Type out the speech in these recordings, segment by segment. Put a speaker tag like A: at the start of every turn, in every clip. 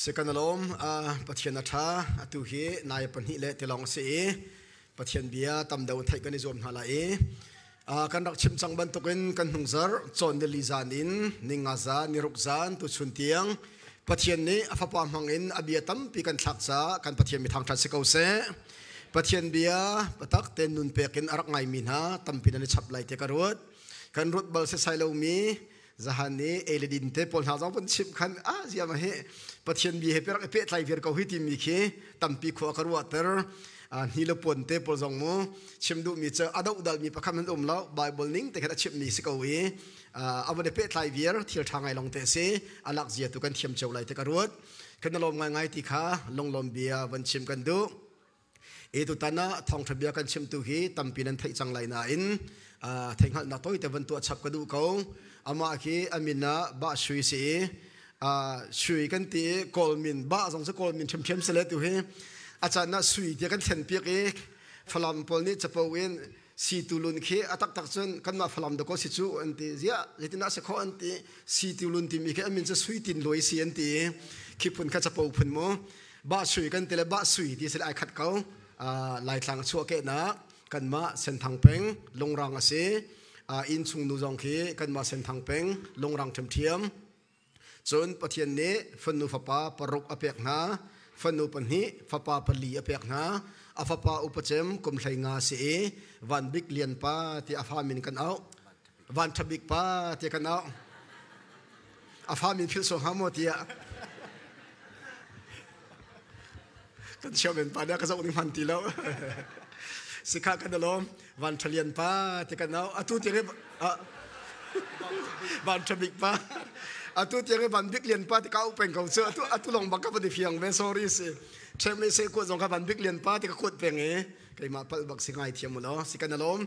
A: สกันลมอ่าปัจเจนธาตุเหนายปัญหิเลติลองเสียปัจเจนเบียตำเดาไทยกันในโจมฮาลาเออาการรักชิมจังบันตุกินกันหงษ์จอนเดลิซานินนิงอาซานนิรุกซานตุชุนเตียงปัจเจนนี้อาฟปามังอินอาเบียตัมปีกันทักษะกันปัจเจนมีทางทันสกาวเซปัจเจนเบียปัตักเตนนุนเปียกินอรักไงมินฮะตัมปีนันชับไลเทการุดกันรุดบอลเซไซโลมี zahani eledin te pol ha jong pon chip khan a zia ma he pathian bi he per pe thai vir ko hi ti mi khe tampi kho karwa ter a ni lo pon te pol jong mo chim du mi cha adau dal mi pakham han um la bible ning te kha chip ni se ko we a ba de pe thai vir thil thangai long te se alak zia tu kan thiam chau lai te karut kan lom ngai ngai ti kha long lom bia ban chim kan du เอตุตานะทองทะเบียกันเชื่อมตุฮีตัมปีนันไทยจังไรน่าอินเทงหันนัตอยแต่บรนตัวฉับกระดูกเขาอามาคีอามินะบ้าสุยสีสุยกันตีกอลมินบ้าสงสกอลมินเชื่อมเชื่อมเสร็จตุฮีอาจารย์น่ะสุยเดียกันเซนเปียกเอฟลามพอลนี่จะเปดเอนสีตุลุนเคอตักตักจนกันมาฟลามดก็สิจูอันตีเสียเลตินัาเสกอันตีสีตุลุนตีมีแค่มินจะสุยตินลอยสีอันตีคิดผลข้าจะพูดผลมั้บ้าสุยกันตีเลยบ้าสุยที่เสร็จไอ้ขัดเขาลายทางชั่วเกนะกันมาเส้นทางเป่งลงรังสีอินชุงนูจงคีกันมาเส้นทางเป่งลงรังเทียมเทียมจนปะเทียนนี้ฟันนูฟ้าปาปรุกอเปียกนาฟันนูปนี้ฟ้าปาปลีอเปียกนาอาฟ้าปาอุปเจมกุมไทงาสีวันบิกเลียนปาที่อาฟามินกันเอาวันทบิกปาที่กันเอาอาฟามินพิลสซฮามอที่ก็ชอบเป็นปลาเดียวก็จะอุ่นพันทีแล้วสิขากันเดลมวันทะเลียนปลาที่กันเอาอะตุ้ยเรียกวันทะบิกปลาอะตุ้ยเรียกวันบิกเลียนปลาที่เขาเป็นเขาเสืออะตุ้ยอะตุ้ยลองบังคับดิฟยังเป็นสอรี่สิเชมเลสิขวดสองกับวันบิกเลียนปลาที่เขาขวดเป็นไงใครมาพัลบักสิงไห้เทียมุลอสิขันเดลม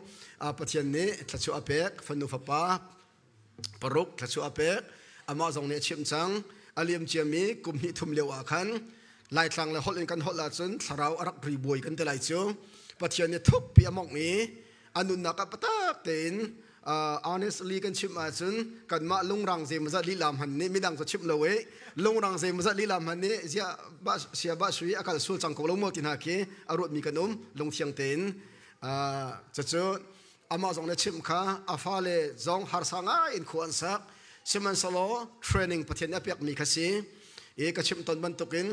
A: อะปัจจัยนี้ทัชชูอเปกฟันนูฟปะปรุกทัชชูอเปกอะมาสองเนี่ยเชื่อมจังอะเลียมเจียมีกุมฮิทุมเลวอาคันลายทางละหดเองกันหดละจนสราวรักรีบวยกันแต่ลายเชียวปัจจัยเนี่ยทุกปีมองนี้อันนุนักปัตาเต็นอันนี้ลีกันชิมอาจนกันมาลงรังเซมจาลีลามหันนี่ไม่ดังจะชิมเลยลงรังเซมจาลีลามหันนี่เสียบาเสียบาสุยอากาศสูดจังกบลงมดทินาเคอารมณ์มีกันนุ่มลงเชียงเต็นจะเจออามาจงเนี่ยชิมค่ะอาฟ้าเลยจงฮาร์สังอาอินควรสักชิมันสโลเทรนนิ่งประเทศนียเปียกมีค่ะสิเอกชิมตอนบรรทุกิน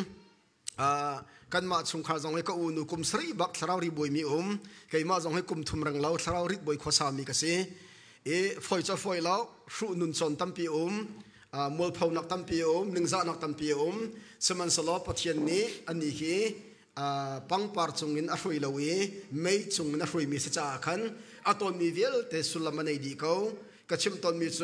A: กันมาสงฆ์ข้าจงให้กูนุคุมสิบักสราวริบวยมีอุมเกมาจงให้กุมทุมรังเราสราวริบวยขวสามีกสิเอฟอยจะฟอยแล้วรุนุนสันตัมพีอุมมูลพาวนักตัมพีอุมหนึ่งจานักตัมพีอุมสมันสลบปัทียนนี้อันนี้กีปังปาร์จงินอฟุยลาวีไม่จงินอฟุยมีสจ่ากันอัตอนมีเวลเตสุลมาในดีเขากระชิมตอนมีโซ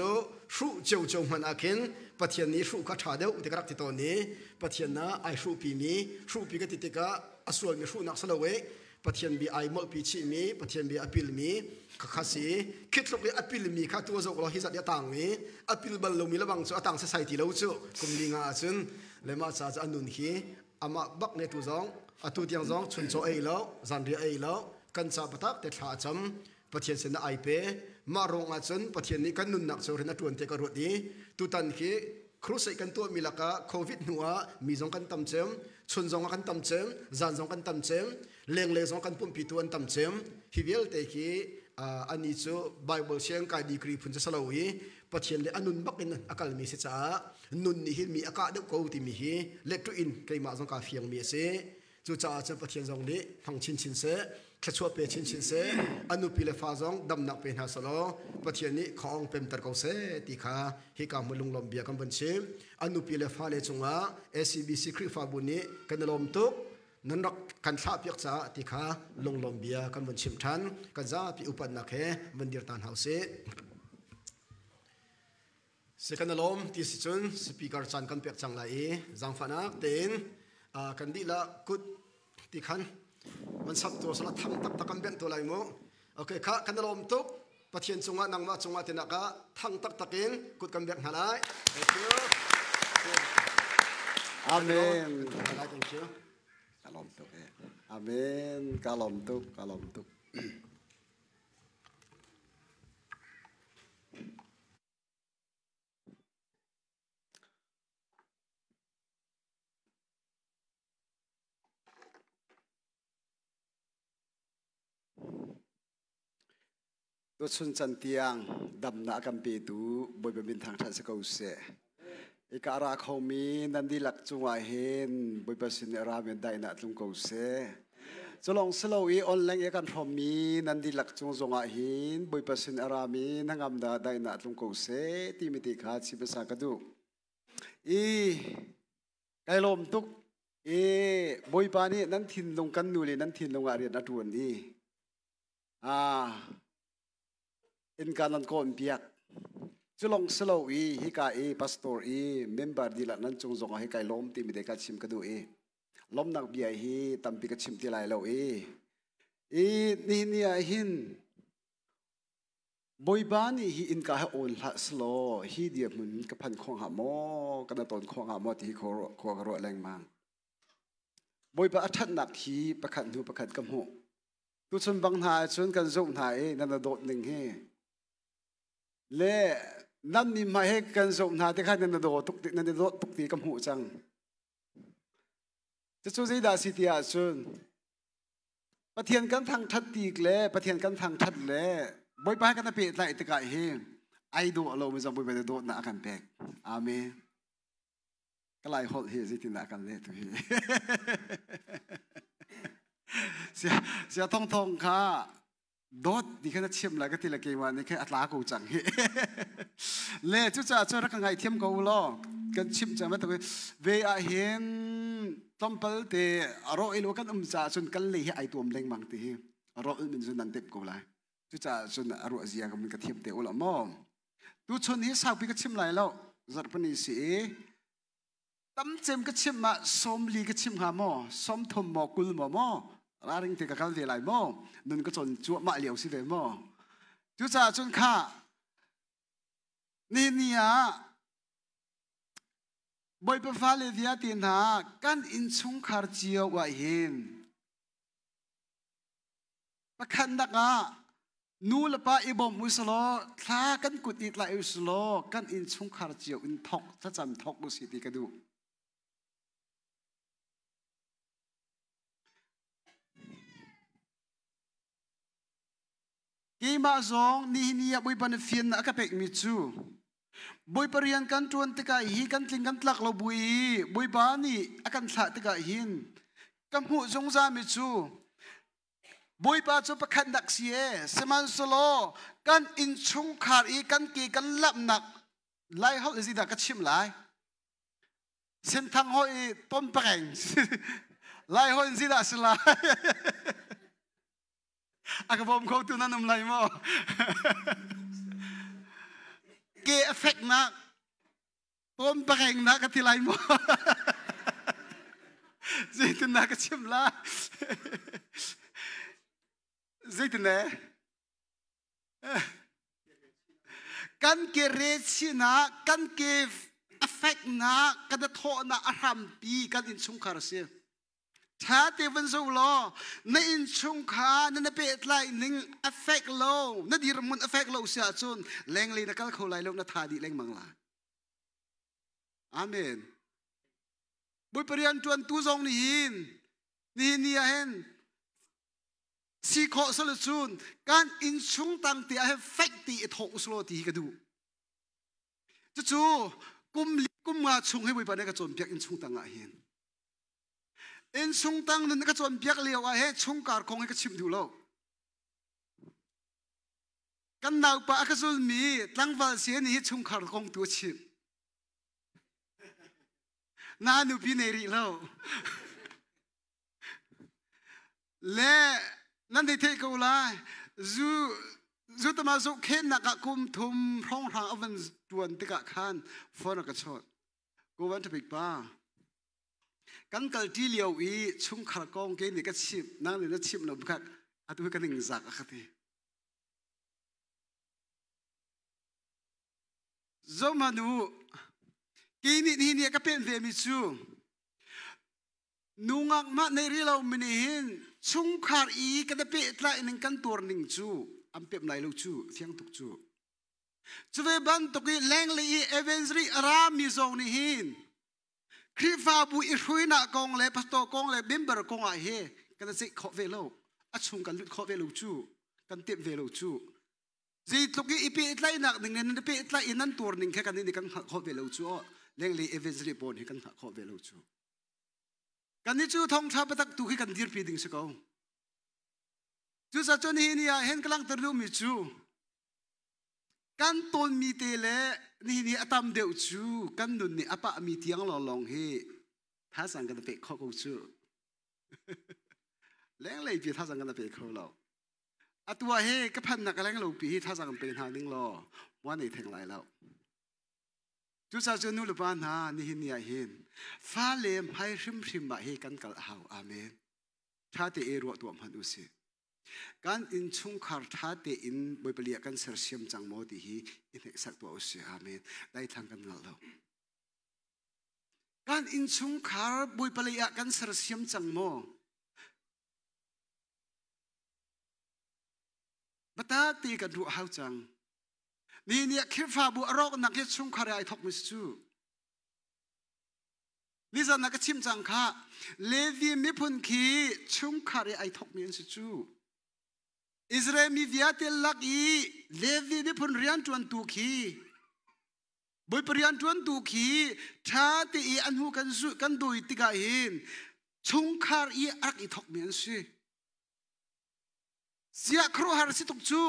A: สุเจ้าเจ้ามันอักเหนปะเทียนนี้สู้ก็ชาเดียวอุติกรักติโตนี้ปะเทียนนะไอสู้ปีมีสู้ปีก็ติติกะอส่วนมีสู้นักสลเวปะเทียนบีไอมอปีชีมีปะเทียนบีอภิลมีขคาสีคิดลงไปอภิลมีข้าตัวจกเราฮิสัตยต่างนี้อภิลบัลลมีระบังสุต่างเสใส่ตีเลวสุคุณลิงอาซุนเลมาซาจะอนุนฮีอามาบักในตัวจองอัตุเตียงจองชุนโซเอแล้วจันเรเอแล้วกันซาปะทักเตชขาจำปะเทียนเสนไอเป้มารงอาจนประเทศนี้กันนุนหนักสรินตวนเทกรวดนี้ตุตันเคครุสิกันตัวมีลักะโควิดหนัวมีสองกันตั้มเชิมชนสองกันตั้มเชิมจานสองกันตั้มเชิมเลี้ยงเลี้ยงสองกันปุ่มปีตัวตั้มเชิมฮิเวลเตคีอันนี้จูไบเบิลเชียงกายดีกรีพุนจะสลาวีปัจเจียนเลยอนุนบักั่นอากาศมีเสียจ้านุนนี่มีอากาศเด็กกควีดมีเล็กตัวอินใครมาสองกาเฟียงมีเสจูจ้าจะปัจเจียนสงนี้ทังชินชินเส khé chua pe chin chin se anu pile fa zong dam nak pe na solo pathian ni khong pem tar ko se ti kha hi ka mulung lom bia kam ban chim anu pile fa le chunga acbc khri fa bu ni kan lom tuk nan rak kan thla piak cha ti kha long lom bia kan ban chim than kan za pi upan na khe mandir tan house second lom ti si chun speaker chan kan pek chang lai zang fanak ten kan di la kut ti khan วันสับตัวสละทำตับตะกันเป็นตัวไรงูโอเคค่ะคันเราอมตุกปะเทียนจงวะนังวะจงวะเทนักะทำตักตะกินกุดกันเป็นหาไรขอบคุณ
B: อาเมนอะไรกันเชียวคันเราอมตุกเออาเมนคันเราอมตุกคันเราอมตุก tu sun chan tiang dam na kan pi tu boi bi min thang thas ko se ika ra kho mi nan di lak chu wa hen boi pa sin ra me dai na tum ko se so long slow e online e kan tho mi lak chu zong a hin boi pa sin ra mi nang am da dai na tum ko se ti mi ti chi pa ka du e kai tuk e boi pa ni nan kan nu le nan thin long a ri in kan an ko biak chulong selo i hi ka e pastor e member di la nan chung zong hi kai lom ti mi de ka chim ka du e lom nak bi hi tam pi ka chim ti lai lo e e ni ni a hin boy bani hi in ka ha on la slo hi dia mun ka phan khong ha mo ka na ton khong ha mo ti ko ro ko ro leng mang boy ba athat nak hi pakhat nu pakhat kam ho tu chun bang na chun kan zong na e na na dot ning he เล่นั่นนี่มาให้กันสมนาที่ข้านันโดทุกตินันโดทุกตีกับหูจังจะช่วยได้สิทธิอาชุนประเทียนกันทางทัดตีกเล่ประเทียนกันทางทัดเล่บ่อยไปกันตะเปียไหลตะกายเฮไอดูเราไม่จำเป็นจะโดดนักกันแปกอาเมก็ไล่หดเฮสิทินักกันเล่ทุกทีเสียเสียทองทองค่ะ dot di khana chim la ka ti la ke wa ne kha atla ko chang he le chu cha cho ra ka ngai thiam ko lo kan chim cha ma ta ve a hen tom pal te aro il kan um cha chun kal le hi ai tuam leng mang ti hi aro il min chun nan tep ko lai chu cha chun aro azia ka min ka thiam te ola mo tu chun hi sa pi ka chim lai lo zar pani si e tam chem ka chim ma som li ka chim ha mo som thom mo kul mo mo ลาริงเทกบเขาเทไรยมอนุนก็จนจวบมาเหลียวสิเดมอจุจ่าจนข้านี่เนี่ยบอยเป็นฟ้าเลยที่ตินหากันอินชุงคาร์จียวว่าเห็นประคันดักอ่ะนู่นละปะอีบอมอุสลท้ากันกุดอีลาอุสลกันอินชุงคาร์จียวอินทอกถ้าจำทอกดูสิติกระดูกีมาซองนี่นี่บุยปันฟินอักเป็กมิจูบุยปริยันกันทวนติกาฮีกันทิงกันตลักเราบุยบุยปานี่อากันสะติกาหินกัมหูจงซามิจูบุยปาจูประคันดักเสียสมันสโลกันอินชุงขาดอีกันกีกันลับหนักไล่ฮอเลยสิดักกระชิมไล่เส้นทางห้อยต้นแปลงไล่หอยสิดักสลาย à cái bom ko nó nanum lại mo cái effect na pom pakeng na ka tilai mo zaitin na ka chimla zaitin ne kan ke re china kan cái effect na kada tho na aram pi kan in chung khai se ท้าตีวันสูโลในอินชุงคานั่นเป็นไรนิ่งเอฟเฟกโลนั่นดีรมุนเอฟเฟกโลเสียจนแรงเลีนักเขาไหลลงนัท่าดีแรงมังลาอาเมนบุญปริยันจวนตู้ทรงนี่ินนี่นี่เห็นสีขอสลุจนการอินชุงตังตีเอฟเฟกตี่ถทกสโลตีก็ดูจู่กุมกุมมาชุงให้บุญปริยันกระจนเปียกอินชุงตังอ่ะเห็น in sung tang nun ka chon biak liao a he chung kar khong ka chim du lo kan nau pa ka chul mi tlang wal se ni chung kar khong tu chim na nu bi ne ri lo le nan de te ko la zu zu ta ma zo khen na ka kum thum rong rang avan tuan te ka khan phone ka chot go want to big ba กันกัลที่เลียวอีชุ่มขารกองเกนี่ก็ชิมนั่งเลยนะชิมเราบุคคลอาตุกันหนึ่งจากอะคติ zomanu kini ni ni ka pen ve mi chu nungak ma nei ri lo mini hin chung khar i ka da pe tla in kan tur ning chu am pep nai lo chu thiang tuk chu chu ve ban to ki leng le i events ri ara mi zong ni hin คริฟาบุอิรุยนักกองเล่พัสโตกองเล่เบมเบอร์กองอ่ะเฮกันสิขอเวลาอัชุงกันลุดขอเวลูจูกันเตียมเวลูจูจีตุกี้อีพีอีไลนักหนึ่งเนี่ยอีพีอีไลนันตัวหนึ่งแค่กันนี้กันขอเวลูจูเลี้ยงลีเอเวนซ์รีบอนให้กันขอเวลูจูกันนี้จูท่องชาไปตักตุกี้กันดีร์พีดิ้งสกาวจูสัจนี่เนี่ยเห็นกำลังเติร์ดูมิจูกันตนมีเตเลนี่นี่อตามเดียวจูกันนุนนี่อปะมีเตียงหลอลองเฮท่าสังกันเปกข้อกูจูแรงเลยพี่ท่าสังกันเปกขขอเราอตัวเฮก็พันนักแรงเราพี่ท่าสังกันเป็นทางนึงรอวันนี้แทงไรแล้วจุซาจนุลปานานี่นียเห็นฟ้าเลมให้ชิมชิมบะเฮกันกัลฮาวอาเมนชาติเอรัวตัวมันดูสิกันอินชุงคาร์ท่าเตอินบุยเปลี่ยกันเสียเสียมจังโมดีฮีอินเอกสักตัวอุศิอามินได้ทางกันนั่นแล้วกันอินชุงคาร์บุยเปลี่ยกันเสียเสียมจังโมบัตาตีกันดูเฮาจังนี่เนี่ยคิดฟ้าบุอรอกนักยิ็ตชุงคาร์ไอทอกมิสจูนี่จะนักชิมจังค่ะเลวีม่พุนขีชุงคาร์ไอทอกมิสจูอิสราเอลมีเวียเตลักอีเลวีนี่พนเรียนชวนตุกีบุยเรียนชวนตุกีท้าตีอันหูกันสุกันดุยติกาหินชงคารีอักอิทอกเมียนสิเสียครูหารสิตกจู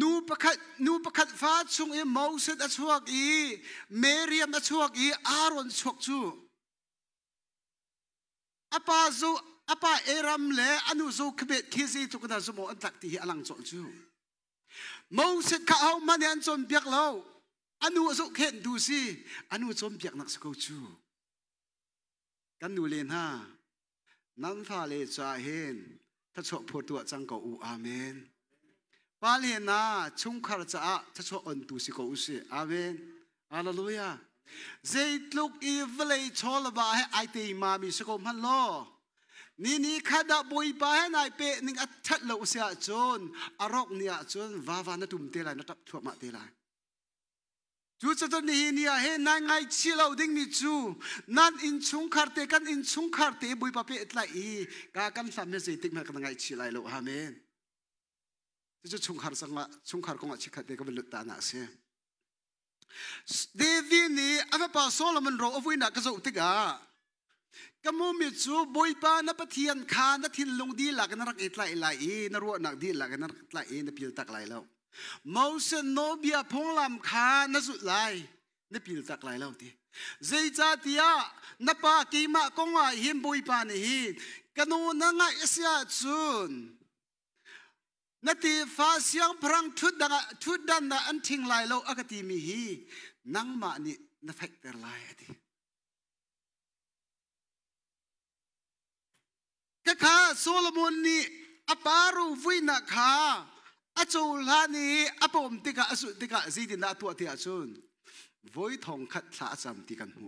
B: นูประคัดนูประคัดฟ้าชงเอมอสเดอชวกอีเมเรียมอชวกอีอารอนชวกจูอปาซู apa eram le anu zo kbet khizi tu kana zumo an tak ti alang chon chu mo se ka au man an chon biak lo anu zo khen du si anu chon biak nak sko chu kan nu len ha nan pha le cha hen ta cho pho tu chang ko u amen pa le na chung khar cha ta cho on tu si ko u si amen hallelujah zaitluk i vlei chola ba ai te ma mi sko man lo นี่นี่ขัดบุยไปนายเป็นิงอัดชัดเลวเสียจนอารมณ์เนี่ยจนวาวานัดุ่มเตลัยนัดถั่วมาเตลัยจูจะต้นนี้เนี่ยเฮนายไงชีเราดิ้งมิจูนั่นอินชุงคาร์เตกันอินชุงคาร์เตบุยปะเป็ดละอีกากันสามเมสิติกมากันไงชีไลโลฮามินจะชุงคาร์สังละชุงคาร์กงอชิคาเตก็เป็นลุตานักเสียเดวินี่อาเปปาโซลมันโรอวินักก็จะอุติกากมุมิซูบุยปานปะเทียนคานทินลงดีหลักนรักอิตไลไลนรัวนักดีหลักนรักไลเอนพิลตักไลแล้วมอสโนเบียพงลำคานสุดไลนพิลตักไลแล้วทีเจจาติยานปากีมะกงอาหิมบุยปานหินิกนูนังไอเสียจุนนทีฟาเสียงพรังทุดดังทุดดันนะอันทิ้งไลแล้วอากติมีหีนังมานี่นเฟกเตอร์ไลทีกะขาโซโลมอนนี่อปารูวุยนักขาอาจูลานีอาปมติกาอสุติกาซีดินาตัวที่อาชุนวยทองขัดสาสำมติกันหู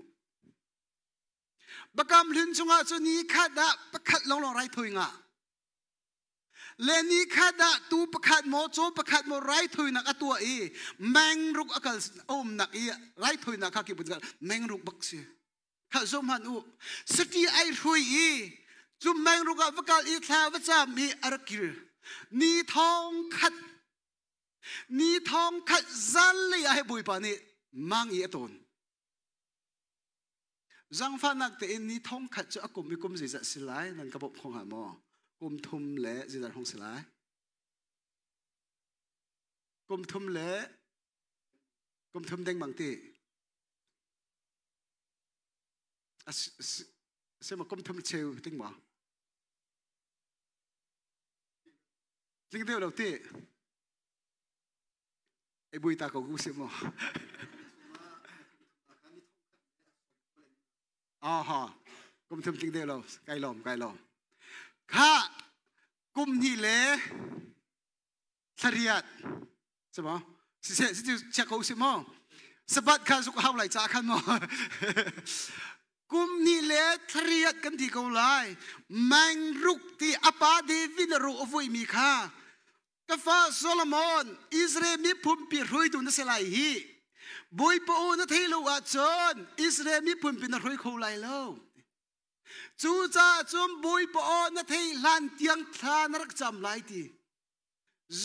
B: ประกำลินชงอาชุนี้ขัดะประคัดลองลองไรถุยงะเลนี้ขัดะตูประคัดโมโจประคัดโมไรถุยนักตัวอีแมงรุกอักลศอมนักอีไรถุยนักขากิบุญกันแมงรุกบักเสียข้าอมหันอุสติไอถุยอีจุมแมงรุกะวกาลอีแทวจามีอรกิรนีทองขัดนีทองขัดจันเลยให้บุยปานี่มังอีตนจังฟันนักเตนนีทองขัดจะกุมมีกุมสิจัดสิไลนั่นกระบอกของหามอกุมทุมเละสิจัดของสิไลกุมทุมเละกุมทุมแดงบางตี什么共同财务定嘛？จริงเดียวเราเตีไอ้บุยตาของกูเสียมออฮะกุมทึมจริงเดียวเราไกลลอมไกลลอมข้ากุมนี่เลยสรียัดใช่ไหมสิเสียสิเช็คเขาเสียมอสบัดข้าสุขเอาไหลจากขันมอกุมนี่เลยสรียัดกันที่เขาไล่แมงรุกที่อปาดีวินรูอวุ้ยมีข้ากฟ้าโซโลมอนอิสราเอลมีพุ่มปีรุ่ยตุนั่สลายฮีบุยปูนั่นที่ลูกอาจนอิสราเอลมีพุ่มปีนัรุ่ยเขาไลโล้จูจ้าจอมบุยปูนั่นที่ลันเตียงทานรักจำหลายที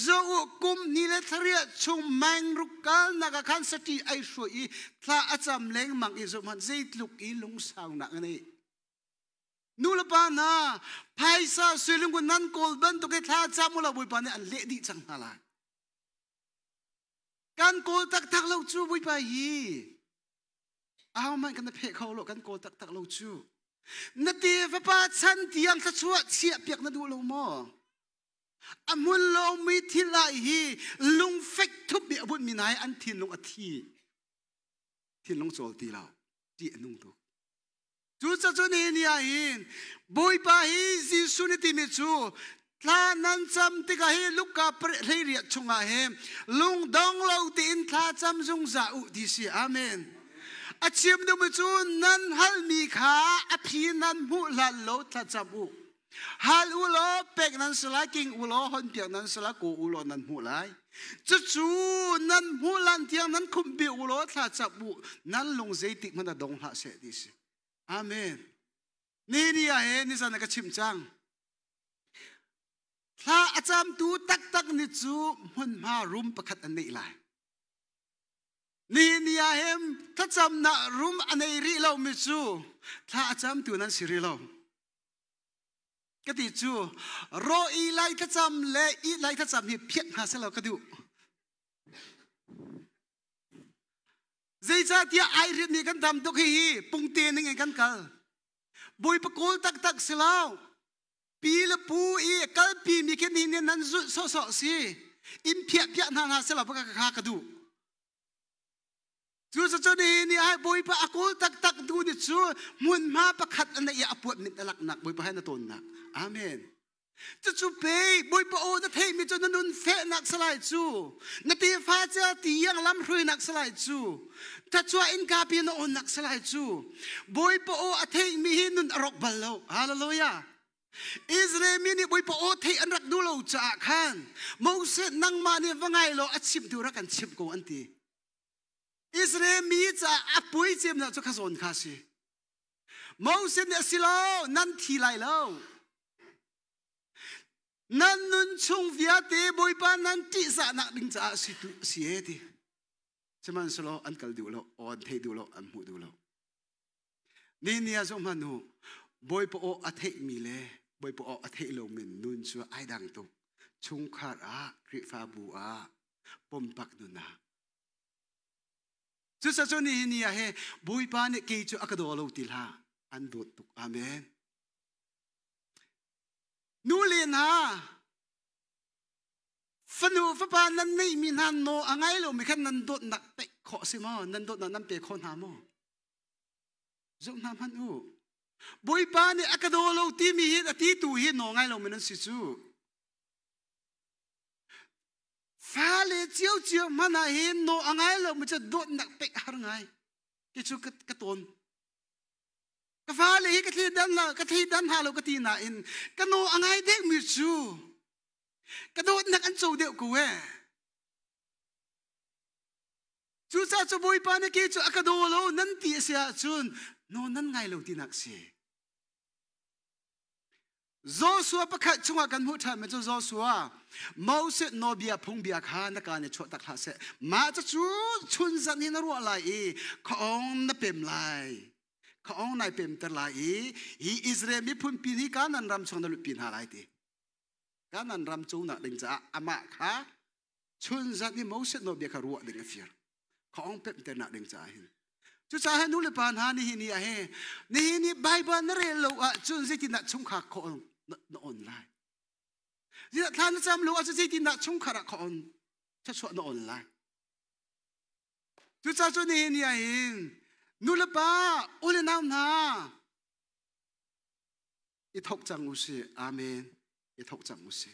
B: จะอุกุมนิ่และทะีลชุ่มแมงรุกันนักขันสติไอสวยท่าอาจารย์เล้งมังอิสุมันเจิดลูกอีลุงสาวนักนี่นูลปานะไพศาลสุลุงกุนันโกลเบนตุกิทาจามุลาบุยปานะเลดีจังนั่นละกันโกลตักตักลูกจูบุยปายีอาไม่กันเพกเขาลูกันโกลตักตักลูกจูนาทีฟ้าชันที่ยังสะชวเชียเปียกนาดูลงมออามุลลงมีทีลายฮีลุงเฟกทุบเบียบุญมีนายอันทีนลงอธีทีนลงโจลตีเราจีนุงตัว chú cho chú nên nhà in bôi pa hi Giêsu ni tìm chú tha nan chăm tí cái hi lúc cả lấy riết chung à hem lung dong lâu tin tha chăm dung giả u đi si amen a chim đâu mà chú nan hal mi khá a phi nan mu lan lâu tha chăm u hal u lo pek nan sala king u lo hon pek nan sala ko u lo nan mu lai chú chú nan mu lan tiang nan khum bi u lo tha chăm u nan lung zai tik mana dong hạ sẽ đi si Amen. นี่นี่อะไรนี่สันนิษฐานจังถ้าอาจารย์ดูตักตักนี่จูมันมารุมประคัตอันนี้ไรนี่นี่อะไรถ้าจำนารุมอันนี้รีเ่ามิจูถ้าอาจารย์ดูนั้นสิรีเ่าก็ติจูโรอีไลถ้าจำเลอีไลถ้าจำเหี้เพี้ยนหาเสียเราก็ดู Zaycha tia ai rit ni kan dam dok hi hi pung te ning kan kal. Boy pa kol tak tak silaw. Pi le pu i kal pi mi ken ni nan zu so so si. Im pia pia na na silaw pa ka ka du. Chu sa chu ni ni ai boy pa akol tak tak du ni chu mun ma pa khat an ya apuat mit alak nak boy pa hai na ton nak. Amen. จะจูเปบอยปโอจะเทมีจนนุนเฟนักสลายจูนาทีฟ้าจะตียังลำรุยนักสลายจูถ้าชัวอินกาปีนอนนักสลายจูบอยปโออเทมีหินุนอรกบาลโลฮาเลลูยาอิสราเอลนี่บอยปโอเทอันรักดูโลจากขันมูเซนังมาเนี่ยว่าไงโลอัชิบดูรักกันชิมกูอันทีอิสราเอลมีจะอับปุยเจมนะจกขจนข้าสิโมเซสเนี่สิโลนั่นทีไรโล nan nun chung via te boy pa nan ti sa nak ding sa si tu si e ti cheman solo an kal du lo on the du lo an mu du lo ni ni azo manu boy po o athe mi le boy po o athe lo min nun chu ai dang tu chung kha ra kri fa bu a pom pak du na chu sa chu ni ni a he boy pa ne ke chu akadolo tilha an do tu amen นูเลียนฮาฟนูฟปานันนี่มีนันโนอังไงลูไม่แค่นันโดดนักเตะขอสิมอนันโดดนักนั่นเปียคนหามอจงน้ำพันอูบุยปานี่อักโดโลตีมีฮิตอตีตูฮิตโนไงลูไม่นั่นสิจูฟ้าเลเจียวเจียวมันอะเห็นโนอังไงลูไม่จะโดดนักเตะหารไงกิจูกระตนกฟ้าเลยกะทีดันละกะทีดันฮาโลกะทีนาอินกะโนอังไงเด็กมิจูกะโดดนักอันสูเดียวกูเวจูซาจูบอยปานะเกจูอกะโดโลนันตีเสียจูนโนนันไงโลตินักเสีย Joshua pakhat chunga kan mu tham chu Joshua Moses no bia phung bia kha na ka ne chot tak la se ma chu chun zan ni na ro lai i khong na pem lai เขาองนายเป็นตลาอีอีอิสราเอลมีพื้นปีนี้การนันรำชงนลุปีนหาไรตีการนันรำจูนักดิงจ้าอามาค่ะชุนจัดนี่มอสโนเบียคารัวดิงฟียร์เขาองเป็นตนาดิงจ้าห็นจุดสาเหตุนู่นเลยปานหานี่นี่ไรนี่นี่ไบเบิลนั่นเรื่องลูกอ่ะชนจัดที่นักชงขาคนนออนไลน์ที่ท่านจำลูกอ่ะชุนจัดที่นักชงขาคนชัชวนออนไลน์จุดสาเุนี้นี่ไรนูละปาอุลนาวนาอิทกจังอุสีอาเมนอิทกจังอุสี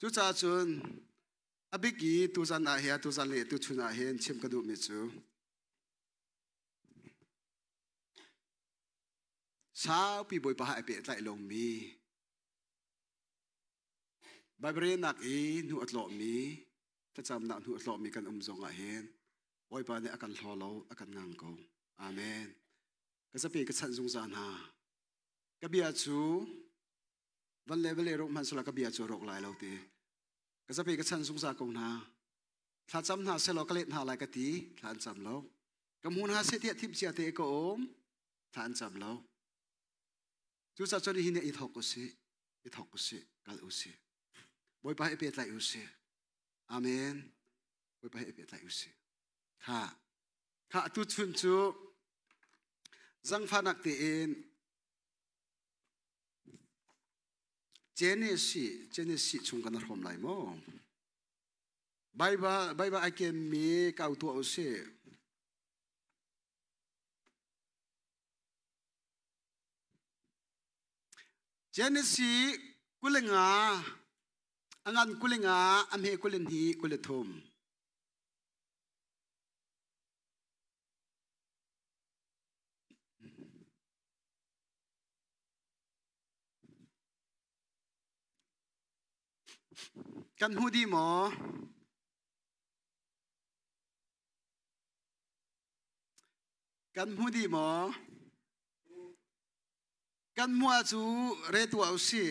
B: จุจ้าจุนอบิกีตุจันอาเฮียตุจันเลตุชุนอาเฮนชิมกระดูมิจูสาวปีบอยปะหายเปียไตลงมีไบเบิลนักอีนูอัตโลมีถ้าจำนักนูอัตโลมีกันอุมจงอาเฮน oi pa ne akan hlo lo akan ngang ko amen ka zapi ka chan zung zan ha ka bia chu van le le rok man sula ka bia chu rok lai lo te ka zapi ka chan zung za ko na thla cham na se lo ka let na lai ka ti thlan cham lo ka mun ha se ti thip sia te ko om thlan cham lo chu sa chori hin i thok ko si i thok ko si kal u si boy pa e pet lai u si amen boy pa e pet lai u si ha ha tu chun chu zang pha nak ti in jenesi jenesi chung กันหูดีหมอกันหูดีหมอกันมัวจูเรตัวเอาสิ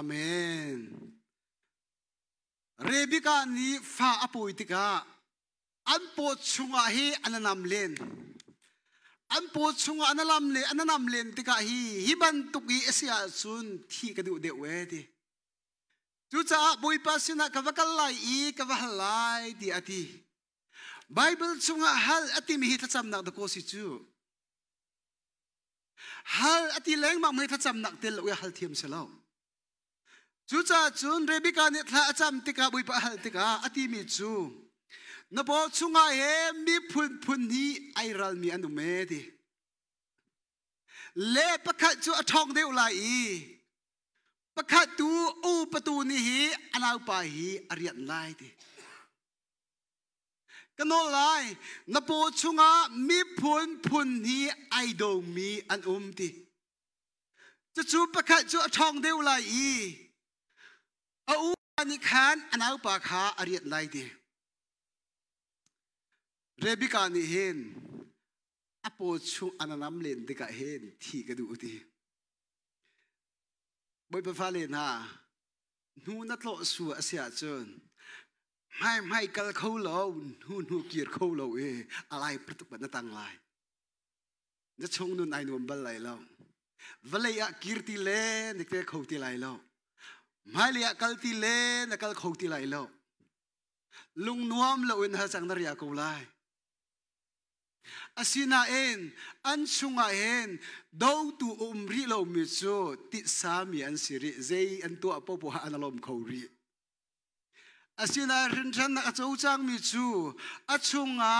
B: amen เรบิกานี้ฟ้าอปุยติกาอันปวดชุงอาฮีอันนำเลนอันปวดชุงอันนำเลนอันนำเลนติกาฮีฮิบันตุกีเอเสียซุนที่กระดูเดวเวทีจุจ้าบุยปัสนะกวักลายอีกวักลายดีอธิ Bible chung hal ati mi hita cham nak ko si chu hal ati leng ma mi hita cham nak tel we hal thiam se lao จูจ้าจุนเรบิกาเนี่ยถ้าจำติกาบุยปะฮัลติกาอาธิมิจูนบอชุงไอเอ็มีพุนพุนนี้ไอรัลมีอันดุเมติ เลประคัจูอทองเดียวไลประคัตูอูประตูนีฮีอันเอาไปฮีอเรียนไลดีกนโน่ไลนบอชุงามีพุนพุนนี้ไอดงมีอันอุมดีจะจูประคัจูอทองเดียวไลอีเอาอูนิคันอันเอาปากหาอริยไลดีเรบิกานิเห็นอโปชุอันน้ำเล่นติกะเห็นที่กระดูดีบอยปฟ้าเลนฮะนู่นัดโลสัวเสียจนไม่ไม่กัลเขาเลานู่นูเกียร์เขาเลาเออะไรประตูบันตั้งไรนัดชงนู่นไอ้นู่นบันไลเหลาวเลยอะกิร์ติเลนเด็กเขาตีไลเหลา mai lia kal ti le na kal khâu ti lại lo lung nuam lo in ha sang na ria ko lai asina en an sunga en do tu umri lo mi chu ti sami an siri zei an tu apo po an lom khâu ri asina rin chan na chau chang mi chu a chunga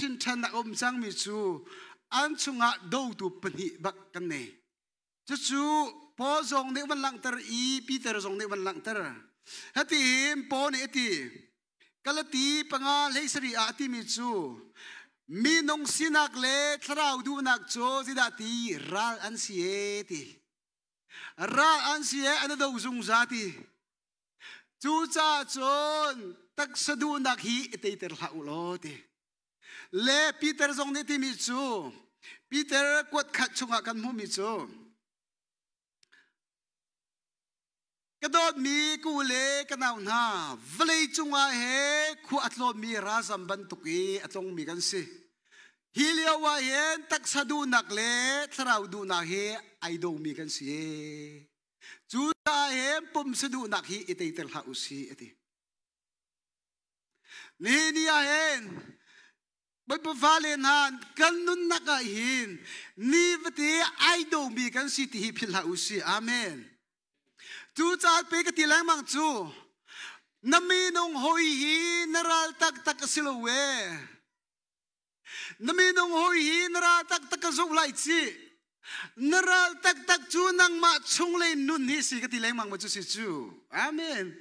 B: rin chan na om chang mi chu an chunga do tu pani bak kan ne chu chu อทรงเด็กวันหลังตรอีปีเตอร์ทรงเด็กวันหลังตรฮัตติเอ็มปอนี่ตีกาลตีปังอาเลสรีอาติมิจูมีนงสินักเล่ทราวดูนักโจสิดาตีรัลอันเสียตีรัลอันเสียอันเดาซุงซาตีจูจ้าจนตักสะดูนักฮีเตยเตอร์ลาอุโลตีเล่ปีเตอร์ทรงเด็กมิจูปีเตอร์กวดขัดชงกันมุมิจูกระโดดมีกูเล่กันเอาหน้าวลีจุงอาเฮคู่อัตโลมีราซัมบันตุกีอัตงมีกันสิฮิลิอาวาเฮนตักสะดูนักเล่ทราวดูนักเฮไอดงมีกันสิจูตาเฮมปุ่มสะดูนักฮีอิเตอิเตลฮาอุสีอิตินี่นีาเฮนไม่ปฟาเลนฮันกันนุนนักหินนี่วันที่ไอดงมีกันสิที่พิลฮาอุสีอเมน tu caat pe ka ti lang mang chu naminong hoi hi naral tak tak silowe naminong hoi hi naral tak tak zuk lai naral tak tak chu nang ma chung le nun hi si ka ti lang mang ma chu si chu amen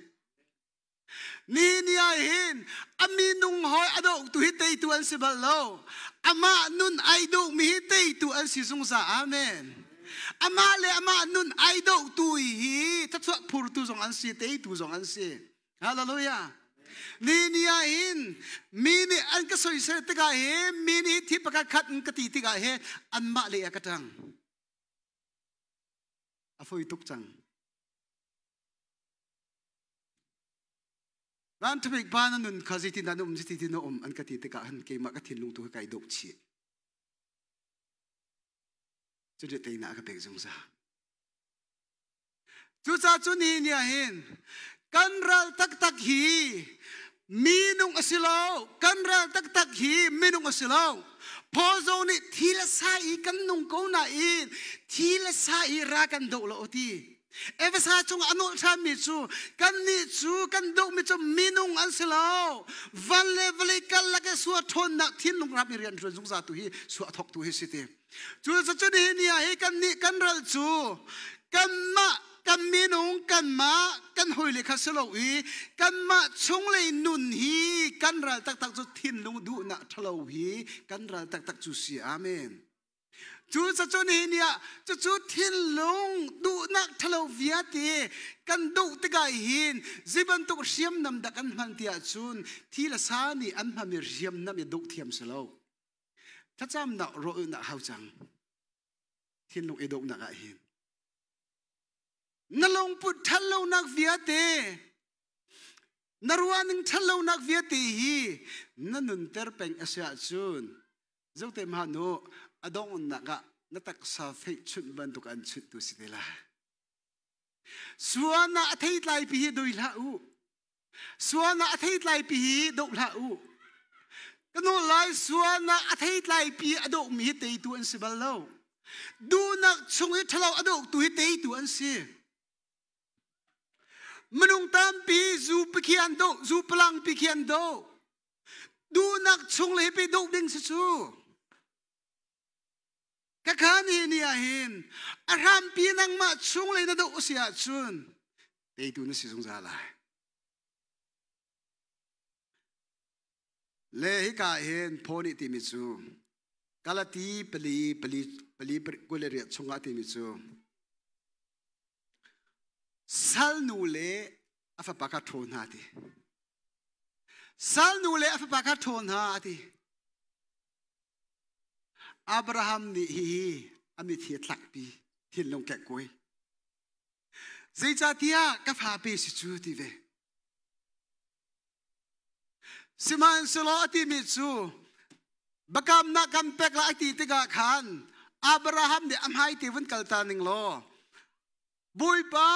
B: Niniyahin, aminong hoy adok tuhitay tuan si balaw. Ama nun ay do mihitay tuan si sungsa. Amen. ama le ama nun ai do tu hi ta chuak phur tu zong an si te tu zong an si hallelujah ni a in mi ni an ka soi se te ga he mi ni thi pa ka khat ka ti ti ga he an ma le ka tang a foi tuk chang ran tu big ban nun khazi ti na um ti ti no um an ka ti te ka han ke ma ka thin lung tu kai do chi จุดตีนักเป็กจงซาจุดซาจุนีเนี่ยเห็นกันรัลตักตักฮีมีนุงอสิลากันรัลตักตักฮีมีนุงอสิลาพอโซนี่ทีละสายกันนุงกูน่าอินทีละสายรักันดูโลตี Evesa chung anol cha mi chu kan ni chu kan do mi chu minung an selo valle valle kal la ke su thon na thin lung rap mi rian chu jung za tu hi su thok tu hi site chu sa chu ni ni ai kan ni kan ral chu kan ma kan minung kan ma kan hoi le kha selo hi kan ma chung le nun hi kan ral tak tak chu thin lung du na thalo hi kan ral tak tak chu si amen chú sao cho nên nha cho chú thiên long đủ nắc thalo vía thì căn đủ tất cả hiền dĩ ban tục xiêm nằm đặt ăn mang tiệt chun thì là xa ni ăn mà mình xiêm nằm mình đủ thiềm sờ lâu thật ra mình đạo rồi đạo hào chẳng thiên long ấy đủ nắc hiền nà long put thalo nắc vía thì nà ruan thalo nắc vía thì hi nà nun terpeng asya chun dấu tem hanu adong naka natak sa fate chun ban tuk an chun tu si tela suana athei lai pi hi doi la u suana athei lai pi hi dok la u kanu lai suana athei lai pi adok mi te tu an si balo, lo du nak chung i thalo adok tu hi te tu an si manung tam pi zu pikian do zu palang pikian do du nak chung le pi dok ding si chu kakani niya hin aram pinang ma chung le na do usya chun te tu na si sung za la le hi ka hin phoni ti mi chu kalati pali pali pali kole re chunga ti mi chu sal nu le afa pakat thon ha ti sal nu le afa pakat thon ha ti อับราฮัมนี่ฮีอันนี้เทหลักปีเทียนลงแก่กุยซีจ้าที่อากรฟาปีสิจูทีเวสิมันสโลอติมิจูบักำนักกัำเปกลาไอติติกาคันอับราฮัมเดออำไหติวันกัลตานิงโลบุยปา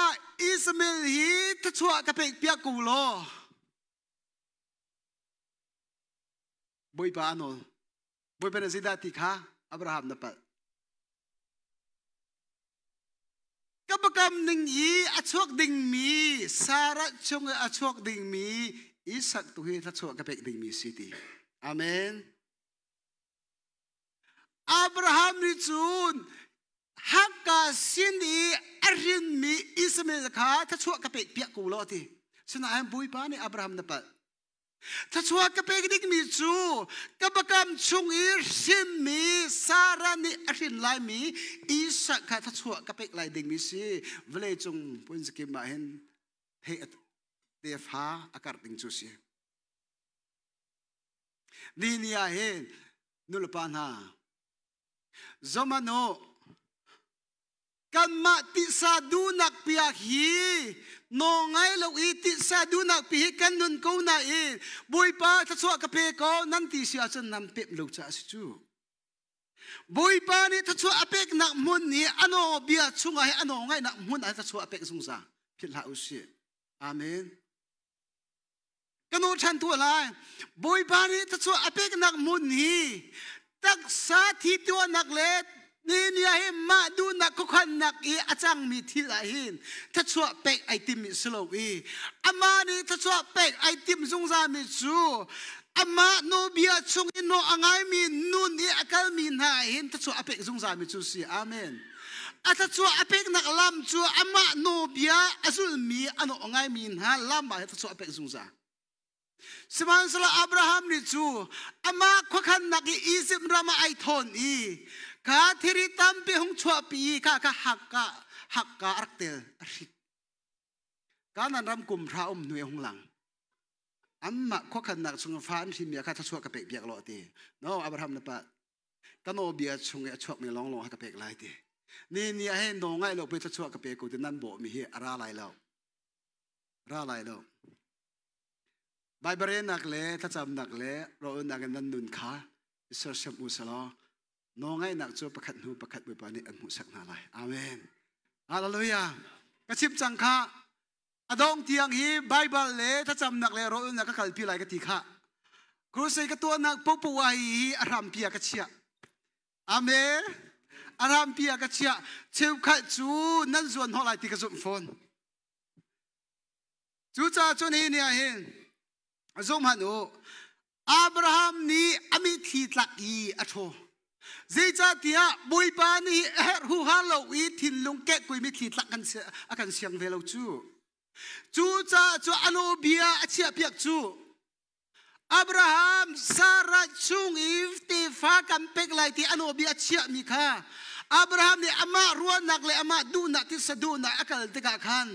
B: อิสมิลฮีทัชวะกับเปกเปียกูโลบุยปาอันนบุยเป็นสิดาติคาอับราฮัมนับไปกับกำนิ่งอีอาชวกดิ่งมีสาระชงอาชวกดิ่งมีอีสักตุเฮทัชวกกับเป็ดดิ่งมีสิทธิอเมนอับราฮัมนีจูนฮักกาสินีอารินมีอิสเมลคาทัชวกกับเป็ดเปียกูโลตีสะนั้บุยปานีอับราฮัมนับไปถ้าชัวกระเพงดิกมีจูกระบกำชุงอีสิมีสารนิอรินไลมีอีสักค่ะถ้าชัวกระเพงไลดิกมีสิเวเลจุงปุ่นสกิมาเห็นเฮตเตฟฮาอากาศดิ่งจูสิดีนี่เห็นนุลปานฮะ zoom ano kan ma ti sa dunak piak hi no ngai lo i ti sa dunak pi hi kan nun ko na i bui pa ta so ka pe ko nan ti si a chen nam pep lo cha si chu bui pa ni ta so apek nak mun ni ano bia chunga he ano ngai nak mun a ta so apek sung sa phil ha u si amen kanu chan tu lai bui pa ni ta so apek nak mun ni tak sa thi tu nak let นี่นี่เห็นมาดูนักก็ขันนักอีอาจารย์มีที่ละเห็นถ้าชอบเป็กไอติมมิสโลวีอามานี่ถ้าชอบเป็กไอติมจงซามิจูอามาโนเบียชงอินโนอ่างไอมีนุนอีอาการมีนาเห็นถ้าชอบเป็กจงซามิจูสิอาเมนอาถ้าชอบเป็กนักลำจูอามาโนเบียอาจุลมีอันโนอ่างไอมีนาลำมาถ้าชอบเป็กจงซา Siman sala Abraham ni chu ama khakhan nak i Egypt rama ai thon i กาทิริตัมเปหงชัวปีกากาหักกาหักกาอักเตลอริกกานันรำกุมพระอมหน่วยหงหลังอัมมะข้อขันนักสุงฟานที่เมียา้าทัชวกระเปกเบียกลอตีน้องอับรามนปะตโนเบียชงเอชวกมีลองล้องกระเปกไลตีนี่นี่ให้น้องไงเราไปทัชวกระเปกกูจะนั่นโบมีเฮอาไรไรเราร่าไรเราไบเบรนักเละทัชจำนักเละเราเอ็นักนันนุนขาอิสราเูลสลาน้องไงนักจูประคัดหูประคัดไปปานี่อันมุสักนาไลอาเมนฮาเลลูยากระชิบจังคะอดองเทียงฮีไบเบิลเลถ้าจำนักเลยรนักก็ขัดพิไรกตทีคะครูเสกตัวนักปุบปุว่าฮีอารามเปียกเชียอาเมนอารามเปียกเชียเชื่อขัดจูนั่นส่วนหัวไหลที่กระสุนฟอนจูจ้าจนฮีเนี่ยเห็น zoom h a n บราฮัมนี n อามิทีตักอีอั t โธ zecha tia bui pa ni her hu halo i thin lung ke kui mi thi tlak kan se akan siang velo chu chu cha chu alo bia achia piak chu abraham sara chung if te fa kan pek lai ti alo bia achia mi kha abraham ni ama ruan nak le ama du na ti sa du na akal te ka khan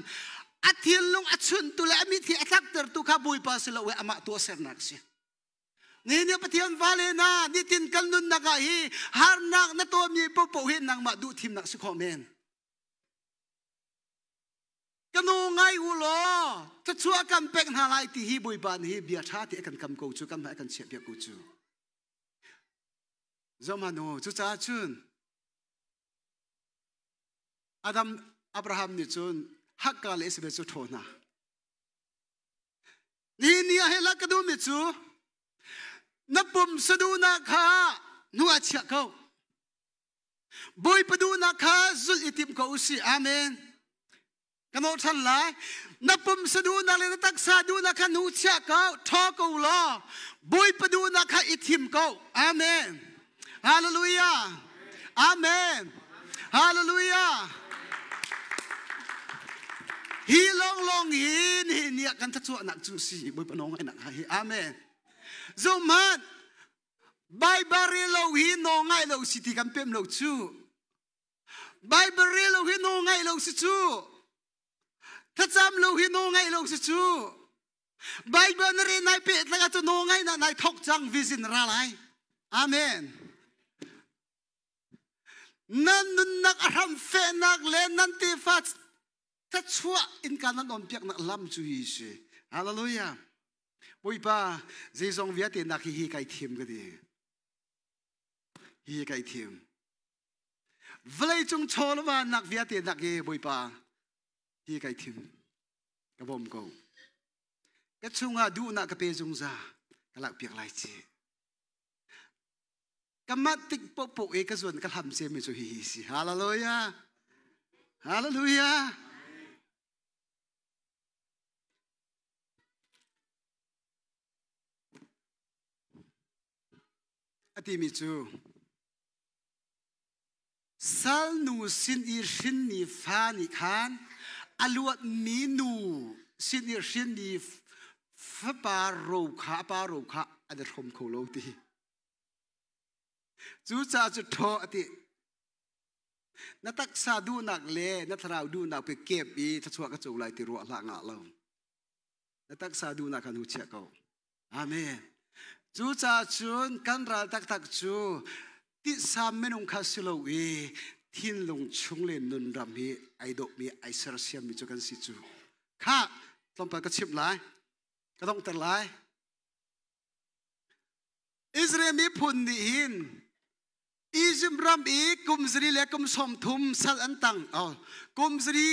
B: athil lung achun tu le mi thi atlak ter tu kha bui pa se lo we ama tu ser nak sia นี่เนี่ยปะเทียน้าเลนานี่ตินกันนุนนักไอฮาร์นักนัตัวมีปุ๊บปุ๊บเห็นนางมาดูทีมนักสุขอมเมนกันงไงอุลอจะชัวกันเป็กนาไลที่ฮีบุยบานฮีเบียชาทติกันกำกูจูกันมากันเชียเบียกูจูจ zomanou chu cha chun adam abraham ni chun hakka le se chu thona ni ni a hela kadu mi c จ u นับปุ่มสะดูนาคานัวเชียเขาบุยปดูนาคาจุดอิติมเขาอุสิอเมนกันโอทันไลนับปุ่มสะดูนาเลนตักสาดูนาคานูเชียเขาทอกูลอบุยปดูนาคาอิติมเขาอเมนฮาเลลูยาอเมนฮาเลลูยาฮีลองลองฮีนี่เนี่ยกันทัศวนักจุสีบุยปนองไอ้นักฮีอเมน zo man bible lo hi no ngai lo si ti kan pem lo chu bible lo hi no ngai lo si chu ta cham lo hi no ngai lo si chu bible na ri nai pe la tu no ngai na nai thok chang vision ra lai amen nan nun nak ram fe nak le nan ti fat ta chua in kan nan on pek nak lam chu hi se hallelujah bôi ba dây dòng viết tiền đặc hi cái thiềm cái gì hi cái thiềm vậy chúng cho nó mà nặc viết tiền đặc gì bôi ba hi cái thiềm cái bom cầu cái chung à du nặc cái bê dung ra cái lạc biệt lại chứ cái mắt tích bộ bộ ấy cái dồn cái hầm xem mình rồi hi hi si hallelujah hallelujah อติมิจูสัลนูสินอีชินนีฟานิคานอลวดมีนูสินอีชินนีฟปารูคาปารูคาอันเดชมโคโลตีจูจ้าจุดทอตินัตักซาดูนักเล่นัทราวดูนักไปเก็บอีทัศวกระจุไลติรัวละงาเรานัตักซาดูนักกันหูเชกเอาอเมนจูจ่าจูนกันรัลตักตักจูติสามเมนุงคาสิโลวีทิ้นลงชุงเลนุนรามีไอดกมีไอเซอร์เซียมมีจุกันสิจูข้าต้องไปกระชิบหล่ก็ต้องตัดหล่อิสราเอลมีพุนดีหินอิจมรัมอีกุมสรีและกุมสมทุมสัลอันตังเอากุมสรี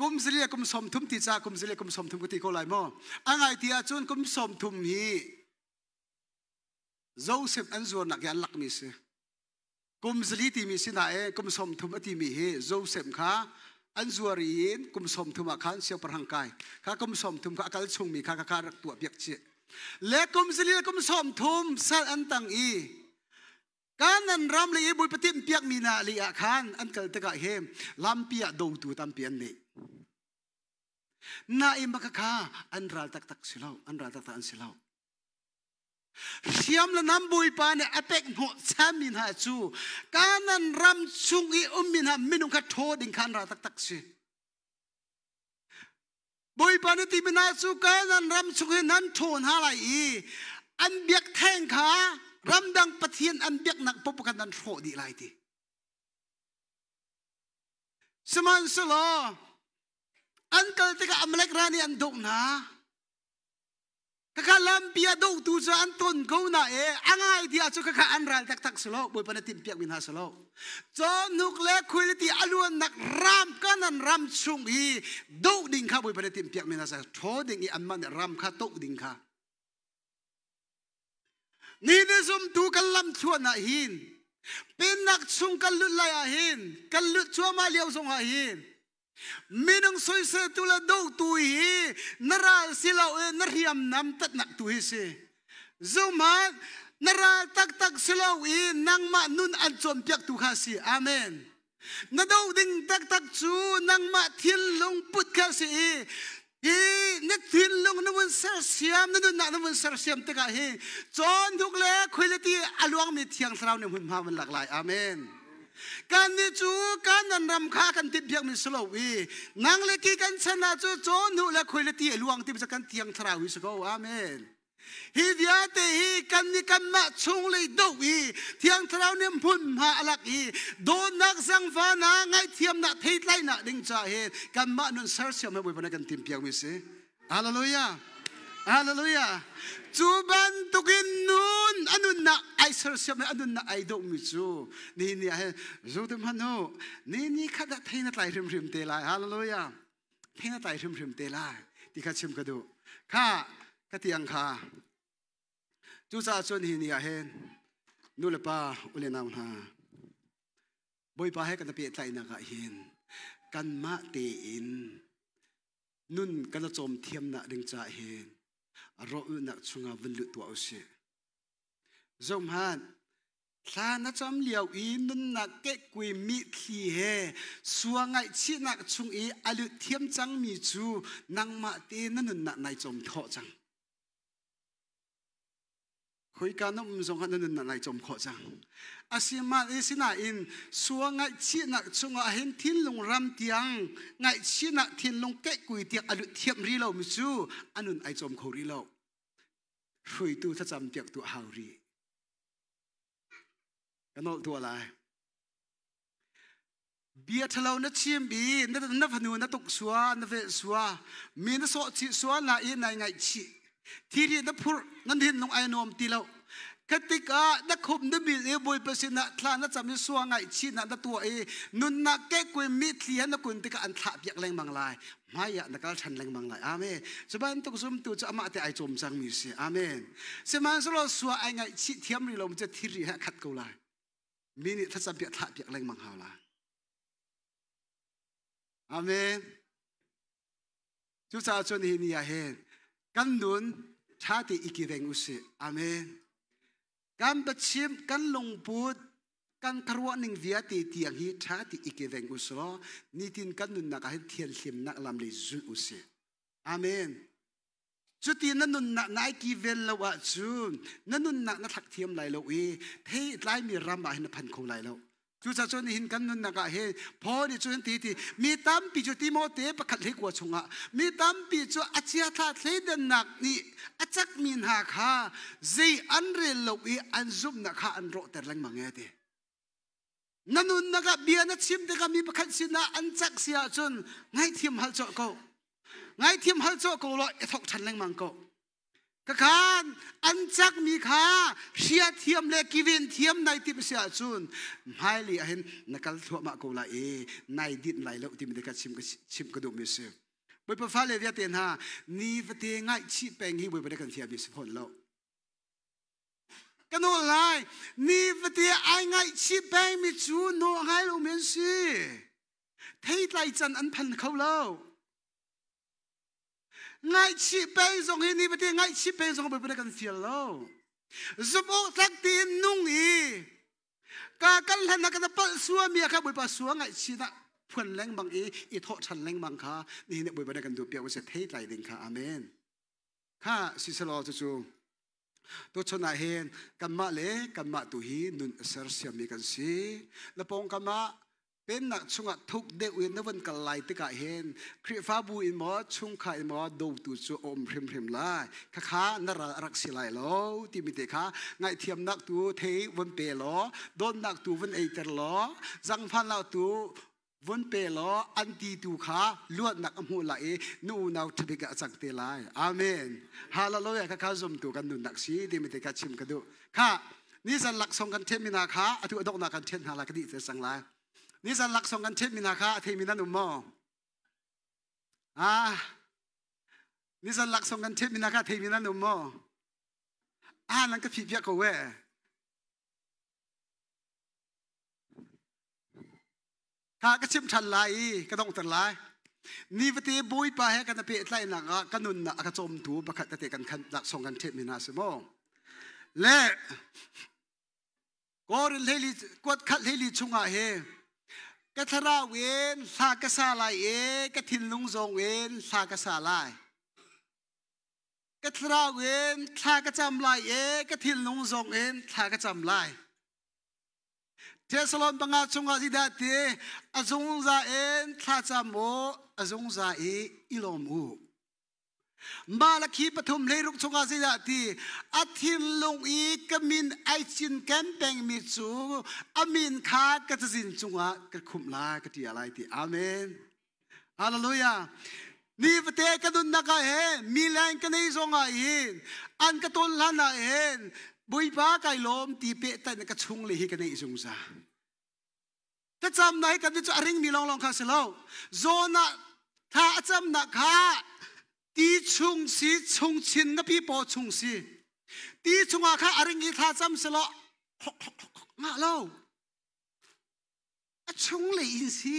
B: กุมสรีและกุมสมทุมติจากุมสรีและกุมสมทุมกุติโกไลโมอังไอที่อาจุนกุมสมทุมฮี Joseph an zuan nak yan lak mi se kum zli ti mi sina e kum som thum ati mi he Joseph kha an zuari in kum som thum a khan sia parhang kai kha kum som thum kha kal chung mi kha kha kha rak tu biak che le kum zli le kum som thum sal an tang i kan an ram le bui patim piak mi na li a khan an kal taka hem lam pia do tu tam pian ni na i makaka an ral tak tak silau an ral tak tak an silau สยามละน้ำบุยปานเนี่ยเอเป็กหนุแซมินหาจูการนั้นรำชุงอีอุมินหามินุกัดโทดิงขันราตักตักซีบุยปานที่มินาจูการนั้นรำชุงอีนั้นโทนหาไรอีอันเบียกแทงขารำดังปะเทียนอันเบียกนักปุ๊บกันนั้นโทดีไรทีสมันสโลอันเกิดที่กับอเมริกานี่อันดุนา kakak bia do tu cho anton go na e angai dia cho kakak anral tak tak solo boy pana tim piak min ha solo cho nuk le khuil ti alun nak ram kanan ram chung hi do ding kha boy pana tim piak min ha sa tho ding i anman ram kha to ding kha ni ne zum tu kal lam chuan na hin pinak chung kal lut lai a hin kal lut chua ma liao zong a hin minung soi se tula do tu hi nara silo e nariam nam tat nak tu hi se zuma nara tak tak silo i nang ma nun an chom piak tu kha si amen na do ding tak tak chu nang ma thil long put kha si i i ne thil long na wan sar siam na na na wan sar siam te ka hi chon duk le khoi le ti aluang mi thiang thrau ne hun ma wan lak lai amen การนี่จูกันนันรำคากันติดเบียกมินสโลวีนางเล็กกันชนะจูโจนุและคุยละตีลวงที่ติบจะกันเทียงทราวิสก็อาเมนฮิเดียเตฮีกันนี้กันมาชงเลยดูอีเทียงทราวเนี่ยพุ่นมาลักอีโดนนักสังฟานาไงเทียมนักเทิดไล่นักดิ้งจ่าเฮกันมานุนเซอร์เซียมให้บุญปนักันติดเพียงมิสิฮาเลลูยาฮาเลลูยาจูบันตุกินนุนอันนั้นไอเสือเสียมอันนั้นไอดกมิจูนี่นี่ไอรู้ดมันโนนี่นี่ขัดเทนะไต่ลริมริมเตล่ายฮาโลลยาเทนัตไลริมริมเตล่ายีข้าชิมกระดูข้ากระเตียงข้าจูซาชนี่นี่ไอนู่นเลป้าอุลเลนาวนาบอยป้าให้กันตะเปียใจนักเห็นกันมาเตอินนุ่นกันจะจมเทียมหนักดึงใจเห็น a ro u na chunga velu tu au se zom han thla na cham liao i nun na ke kui mi thi he suangai chi na chung i alu thiam chang mi chu nang ma te na nun na nai chom tho chang khoi ka nom zong han nun na nai chom kho chang asiman isina in suwa ngai chi na chunga hin thin lung ram tiang ngai chi na thin lung ke kui tiak alu thiam ri lo mi chu anun ai chom khori lo hui tu tha cham tiak tu hau ri kanol tu lai bia thalo na chim bi na na phanu na tuk suwa na ve suwa mi na so chi suwa la i nai ngai chi thiri na phur nan hin nong ai nom ti lo คติกานักขุมนบีเอบุยเปสินะทานนัจมิสวงไงชีนะนัตัวเอนุนนักแก้กวยมิเทียนนักุนติกาอันทับยักลรงบางไลายมอยากนักาลชันแรงบางลายอาเมนสบันตุกซุมตุจะมาแต่ไอจอมสังมิสิอาเมนสมันสโลสวงไงชีเทียมริลมจะทิริฮะขัดกุลายมินิทัศน์เปียทับยักแรงบางฮาลาอาเมนจุซาชนเฮนียเฮนกันดุนชาติอีกเรื่องอุสิอาเมนกันบัชิมกันลงพุดกันทรวงหนึ่งเวียตีเตียงฮีชาตีอีกเวงอุสรนี่ทินกันนุนนักให้เทียนหิมนักลำลิจุอุสิอเมนจุดที่นั่นนุนนักนายกีเวลละวะจุนนั่นนุนนักนักทักเทียมไหลละวีเทไลมีรำมาให็นพันคงไหลละ chú cha cho nên cần nun naga he phô đi cho nên tí tí mi tam bị cho tí mô bắt khát lấy của chúng ạ mi tam bị cho ác chia tha thấy đơn nạc ni ác chắc min hà khá dây ăn rồi lộc y ăn giúp nạc khá ăn rộ tèr lanh mà nghe đi, năn nun naga bia nát chim tế gà mi bắt khát xin na ăn chắc xia chun ngay thêm hal cho cậu ngay thêm hal cho cậu lo thọc chăn lanh mang cậu ก็คานอันจักมีขาเสียเทียมเลกิวินเทียมในติมเสียจุนไม่ลีเห็นนักทัวมากูลาเอในดินไหลเลวติมเด็กชิมกชิมกระดุมมิสบุปฟ้าเลยเตียเตนฮานี่ปฏิง่ายชีเปงฮีบุยปเด็กันเทียมิสพนแล้วกันโนไลนี่ฟฏิไยง่ายชีเปงมิจูโนไฮลูเมนซีเทิดไลจันอันพันเขาแล้วงไงชิเปย์ส่งเฮนี่ประเทศไงชิเปย์ส่งไปประเทศกันเสียลโลสมองสักทีนุ่งอีกากันหลังนักตะปัสสาวะมีอาการบุปผาสวงไงชินักพันแรงบางอีอีทอชันแรงบางคานี่เนี่ยบุปผาเด็กันดูเปียกว่าจะเทใจเดึงคาอเมนค่ะสิสโลจูจูตัวชนะเห็นกันมาเลยกันมาตุหีนุนเสอร์เสียมีกันสิแล้วปองกันมาเป็นนักชงทุกเดวินนวันกันไลติกาเห็นครีฟ้าบูอินมอชงขายมอดูตุจูอมพริมพริมลาข้าข้านรารักสิไลโลที่มีเตขาไงเทียมนักตัวเทวันเปลอโดนนักตัววันเอเ์ลอจังพันเราตัววันเปลออันตีตูขาลวดนักอมูลนูอนูนาทบิกะจักเตลายอามนฮาลาโลยาข้าค้าจมตัวกันนุนนักสีที่มีเตข้าชิมกันดูข้านี่จะหลักทรงกันเทมินาคาอธิวดกนักกันเทนฮาลากดิเสสังไลนี่จะลักสงกันเช็ดมินาคาเทมินหนุ่มอ่านี่จะลักสงกันเช็ดมินาคาเทมินหนุ่มอ่านั่นก็ผิดเพี้ยกเว้ข้าก็ชิมชันไลก็ต้องตัดไลนี่วันที่บุยไปให้กันเปิดไลนักกันนุนนักจมถูประคตเตกันขันลักสงกันเช็ดมินาสมองและก็เรื่องเ้ลิกดขัดเ้ลิชุงอาเฮกะทราเวนสากะสาลายเอกะทินลุงจงเวนสากะสาลายกะทราเวนทากะจำลายเอกะทินลุงจงเวนทากะจำลายเทสโลนปังอาชงอาจิดาเตอจงซาเอนทาจำโมอจงซาเออิลอมูมาลคีปฐุมเลรุกชงอาศิยาทีอธินลงอีกมินไอจินแกนแปงมิจูอามินคากจะสินสงอากระคุมลากระที่อะไรที่อาเมนฮาเลลูยานี่ประเทศกันดุนนักเห็นมีแรงกันในสงอาเห็นอันกระตุนลานาเห็นบุยบ้าไก่ลมตีเปะแต่กระชงเลยกันในสงซาแต่จำไหนกันจะอริงมีลองลองข้าเสลาโซนะถ้าจำนะข้าตีชุงสีชงชินกับพี่ปอชุงสีตีชงอาคาอะไรงี้ท่าจำสละกกกงาเล่าชงเลยอินสี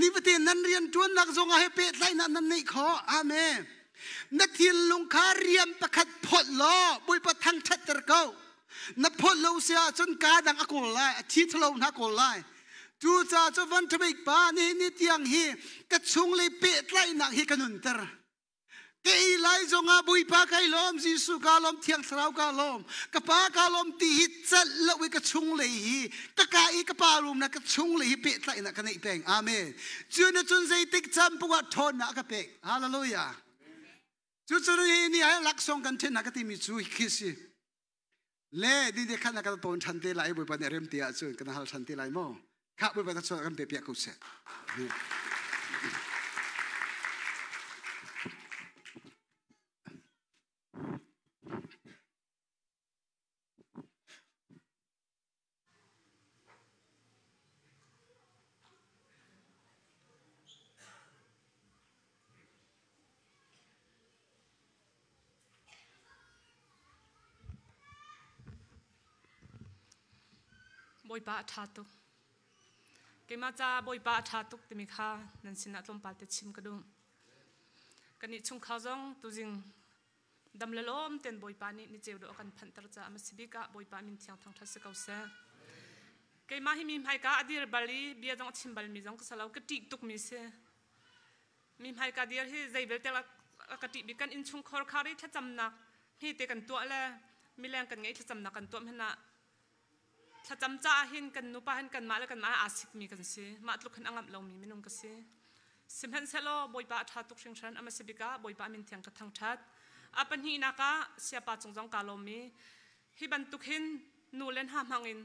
B: นี่ประเด็นนั้นเรียนจวนนักจงอาให้เป็ดไล่นั้นนั่นนี่ขออาเมนักทีนลงคาเรียมประคัดพดล้อบุยประทังชัดตะเก้านักพดเลวเสียจนกาดังอากงไล่ีาทะเลนักกงไล่จูจ้าจะวันทบิกป้านี่นี่เตียงฮีกระชุงเลยเปิดไล่นักฮีกันนุนเตอร์กอีไลจงอาบุยปากไอลมจิสุกาลมเทียงสราวกาลมกระปากาลมตีหิตเซลลวิกระชุงเลยฮีตะกายกระปารุมนะกระชุงเลยเปิดไล่นักกันอีเปงอาเมนจูนจุนใจติกจำปวดทนนักกะเปงฮาเลลูยาจูจูนี่นี่ไอ้ลักษองกันเทนนะกที่มีจูคิสิเล่ดีเด็กขนาดกระตอนชันเตไล่บุยปานเอเรมเตียจูนกันฮาลชันเตไล่มอ Can't wait whether I'm going to be a good set. Boy,
C: Moi ba กมาจาบอยปาชาตุกติมิค่ะนั่นสินะตมปาเตชิมกระดุมกันนี่ชงข้าวซงตุจิงดำลลอมเต็นบอยปานี่นี่เจ้าดอกันพันตรจ้ามาสิบิกะบอยปามินเทียงทางทัศกาวเซกมาใหิมีไพกาอดีรบาลีเบียดองชิมบาลมิจงกสลาวกติกตุกมิเซมีไพกาเดียใหิใจเบลเตลกติบิกันอินชงคอร์คาริทัจำนักใหเตกันตัวละมีแรงกันไงทัจำนักกันตัวพนะถ้าจำจ้าหินกันนุปาหินกันมาแล้วกันมาอาศิกมีกันสิมาลุกขึ้นอ่างเรามีมินุงกันสิสิมพันเซโลบอยปาทัดตุกเชิงชันอามาสิบิกาบอยปามินเทียงกระทังทัดอาปันฮีนักะเสียปาจงจงกาลมีฮิบันตุกหินนูเล่นห้ามหังอิน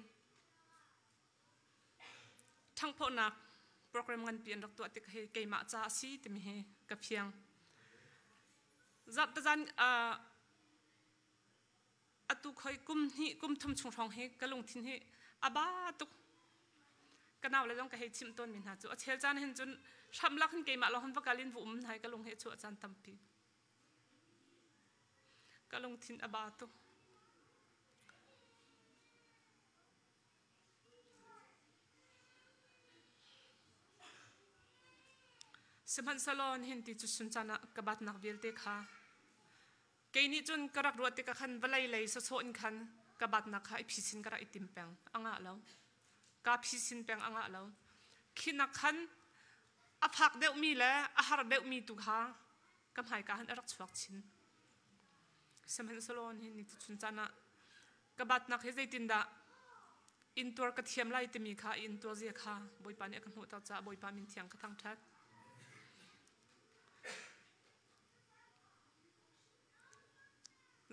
C: ทั้งพอนักโปรแกรมงานเปลี่ยนรักตัวติกเฮเกมาจ้าสีติมีเฮกับเพียงจัดจันอ่า a tu khoi kum ni kum thum chung thong he ka lung thin he aba tu ka naw la jong ka he chim ton min ha chu a chel chan hin chun tham lak hin ke ma lo hon va kalin vu um nai ka lung he chu a chan tam pi ka lung thin aba tu semhan salon hin ti chu sun chana ka bat nak vel te เกนี่จนกระรักัวติกขันวลายเลยสะโซนขันกบัดนักให้พิสินกระอิติมแปงอ่างอ่ะแล้วกับพิสินแปงอ่างอ่ะแล้วคิดนักขันอภักเดวมีแล้วอาหารเดวมีตุกฮะกบหายการันรักสวักชินสมัยสโลนี่นี่จุนจานะกบัดนักให้ใจตินดาอินตัวกระเทียมไล่ติมีค่ะอินตัวเสียค่ะบอยปานเอกมุตตาจ้าบอยปามินเทียงกระทังทัด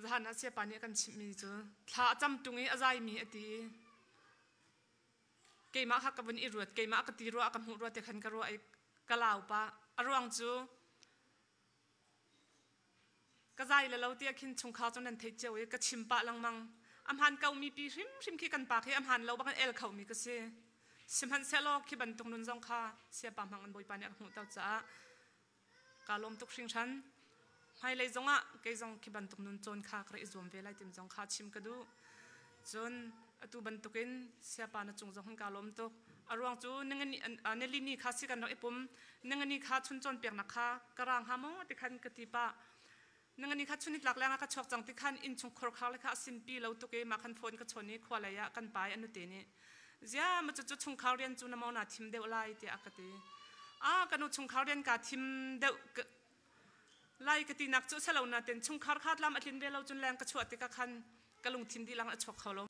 C: zahan a sia pani kan chim mi chu thla cham tungi azai mi ati keima kha ka bun i ruat keima ka ti ro ka mu ro te khan ka ro ai ka lau pa arwang chu ka zai la lo tia khin chung kha chu nan thei che we ka chim pa lang mang am han kau mi pi rim rim khi kan pa khi am han lo ba kan el khau mi ka se sim han se lo khi ban tung nun jong kha sia pa mang an boi pa ne ka mu tau cha ka lom tuk sing than ายเลยจงอ่ะกยจงคิบันทุกนุนจนคากระอิจวมเวลาทีมจงคาชิมกระดูจนตัวบันทุกินเสียปานจงจงหุนกาลมตุอารวงจูนึงนนี่อันนี้ลินี่าสิกันเนาอไอปุ่มนึงอนี้คาชุนจนเปียกนักคากระรังหามอติคันกติปะนึงอนี้คาชุนิดหลักแรงก็ชกจังติคันอินชงครกเขาเลยค่ะสินปีเราตุกเอมาขันโฟนก็ชนนี้ควาลยะกันไปอนุเตนี่เจ้ามันจะจุดชงเขาเรียนจูนมอนาทิมเดวไลเตีกติอ่ากันุชงเขาเรียนกาทิมเดวไล่กตินักจุดเสลานาเต็นชุงคาร์คาดลำอัลินเวลเราจนแรงกระชวดติกะคันกระลุงทินดีลังอัชกเขาล